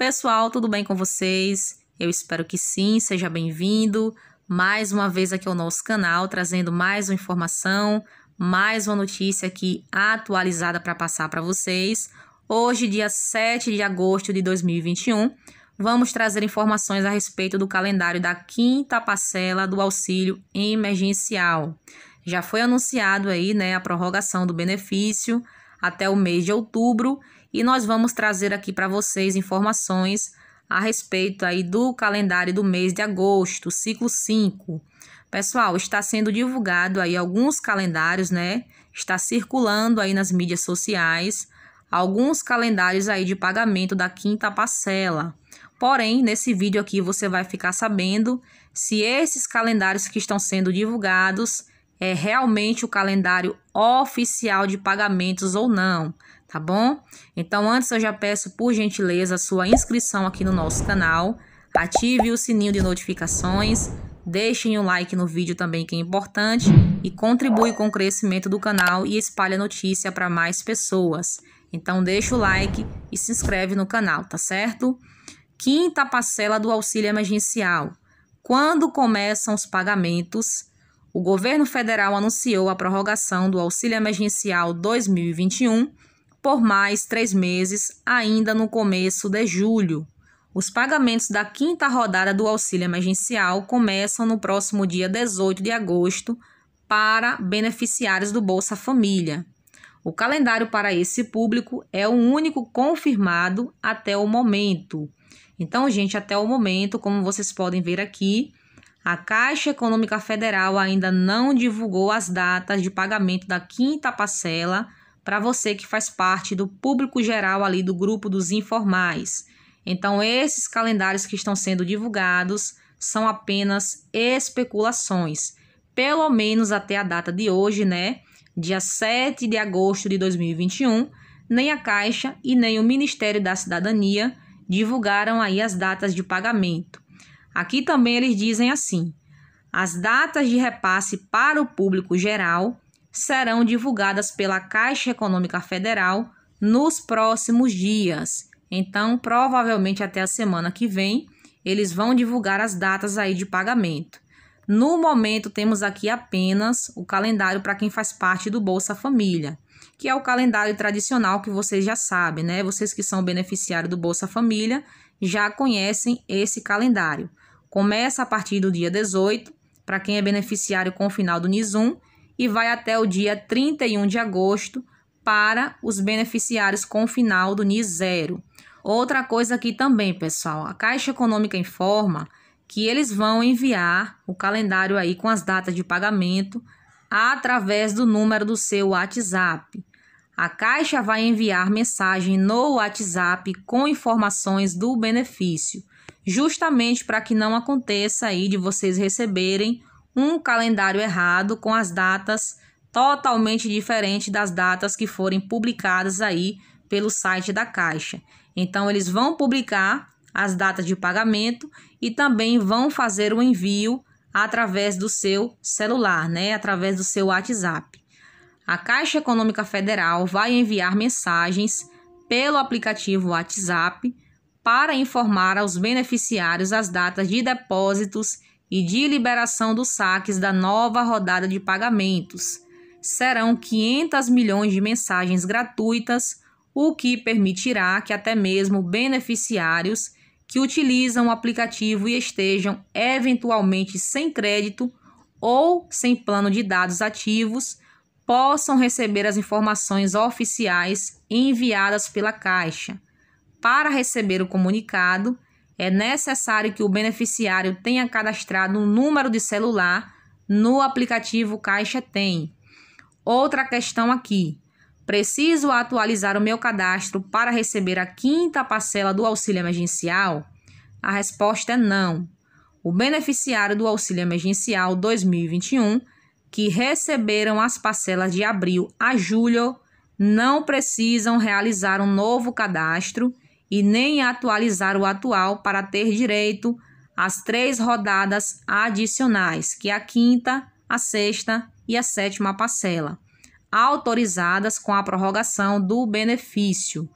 Pessoal, tudo bem com vocês? Eu espero que sim, seja bem-vindo mais uma vez aqui ao nosso canal, trazendo mais uma informação, mais uma notícia aqui atualizada para passar para vocês. Hoje, dia 7 de agosto de 2021, vamos trazer informações a respeito do calendário da quinta parcela do auxílio emergencial. Já foi anunciado aí, né, a prorrogação do benefício até o mês de outubro e nós vamos trazer aqui para vocês informações a respeito aí do calendário do mês de agosto, ciclo 5. Pessoal, está sendo divulgado aí alguns calendários, né? Está circulando aí nas mídias sociais alguns calendários aí de pagamento da quinta parcela. Porém, nesse vídeo aqui você vai ficar sabendo se esses calendários que estão sendo divulgados é realmente o calendário oficial de pagamentos ou não tá bom? Então, antes eu já peço, por gentileza, a sua inscrição aqui no nosso canal, ative o sininho de notificações, deixem o um like no vídeo também, que é importante, e contribui com o crescimento do canal e espalhe a notícia para mais pessoas. Então, deixa o like e se inscreve no canal, tá certo? Quinta parcela do auxílio emergencial. Quando começam os pagamentos? O governo federal anunciou a prorrogação do auxílio emergencial 2021 por mais três meses, ainda no começo de julho. Os pagamentos da quinta rodada do auxílio emergencial começam no próximo dia 18 de agosto para beneficiários do Bolsa Família. O calendário para esse público é o único confirmado até o momento. Então, gente, até o momento, como vocês podem ver aqui, a Caixa Econômica Federal ainda não divulgou as datas de pagamento da quinta parcela para você que faz parte do público geral ali do grupo dos informais. Então, esses calendários que estão sendo divulgados são apenas especulações, pelo menos até a data de hoje, né? Dia 7 de agosto de 2021, nem a Caixa e nem o Ministério da Cidadania divulgaram aí as datas de pagamento. Aqui também eles dizem assim: as datas de repasse para o público geral serão divulgadas pela Caixa Econômica Federal nos próximos dias. Então, provavelmente até a semana que vem, eles vão divulgar as datas aí de pagamento. No momento, temos aqui apenas o calendário para quem faz parte do Bolsa Família, que é o calendário tradicional que vocês já sabem, né? Vocês que são beneficiários do Bolsa Família já conhecem esse calendário. Começa a partir do dia 18, para quem é beneficiário com o final do NIS 1, e vai até o dia 31 de agosto para os beneficiários com final do NIS zero. Outra coisa aqui também, pessoal, a Caixa Econômica informa que eles vão enviar o calendário aí com as datas de pagamento através do número do seu WhatsApp. A Caixa vai enviar mensagem no WhatsApp com informações do benefício, justamente para que não aconteça aí de vocês receberem um calendário errado com as datas totalmente diferente das datas que forem publicadas aí pelo site da Caixa. Então eles vão publicar as datas de pagamento e também vão fazer o envio através do seu celular, né, através do seu WhatsApp. A Caixa Econômica Federal vai enviar mensagens pelo aplicativo WhatsApp para informar aos beneficiários as datas de depósitos e de liberação dos saques da nova rodada de pagamentos. Serão 500 milhões de mensagens gratuitas, o que permitirá que até mesmo beneficiários que utilizam o aplicativo e estejam eventualmente sem crédito ou sem plano de dados ativos possam receber as informações oficiais enviadas pela Caixa. Para receber o comunicado, é necessário que o beneficiário tenha cadastrado um número de celular no aplicativo Caixa Tem. Outra questão aqui. Preciso atualizar o meu cadastro para receber a quinta parcela do auxílio emergencial? A resposta é não. O beneficiário do auxílio emergencial 2021 que receberam as parcelas de abril a julho não precisam realizar um novo cadastro e nem atualizar o atual para ter direito às três rodadas adicionais, que é a quinta, a sexta e a sétima parcela, autorizadas com a prorrogação do benefício.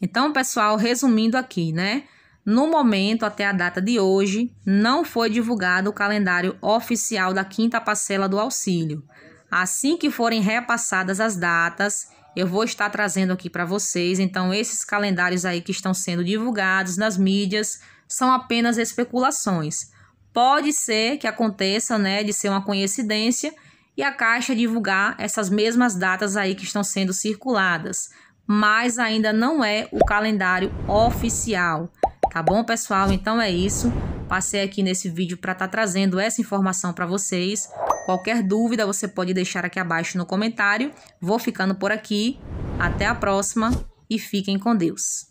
Então, pessoal, resumindo aqui, né? No momento, até a data de hoje, não foi divulgado o calendário oficial da quinta parcela do auxílio. Assim que forem repassadas as datas eu vou estar trazendo aqui para vocês. Então, esses calendários aí que estão sendo divulgados nas mídias são apenas especulações. Pode ser que aconteça, né, de ser uma coincidência e a Caixa divulgar essas mesmas datas aí que estão sendo circuladas, mas ainda não é o calendário oficial. Tá bom, pessoal? Então é isso. Passei aqui nesse vídeo para estar tá trazendo essa informação para vocês. Qualquer dúvida você pode deixar aqui abaixo no comentário. Vou ficando por aqui. Até a próxima e fiquem com Deus.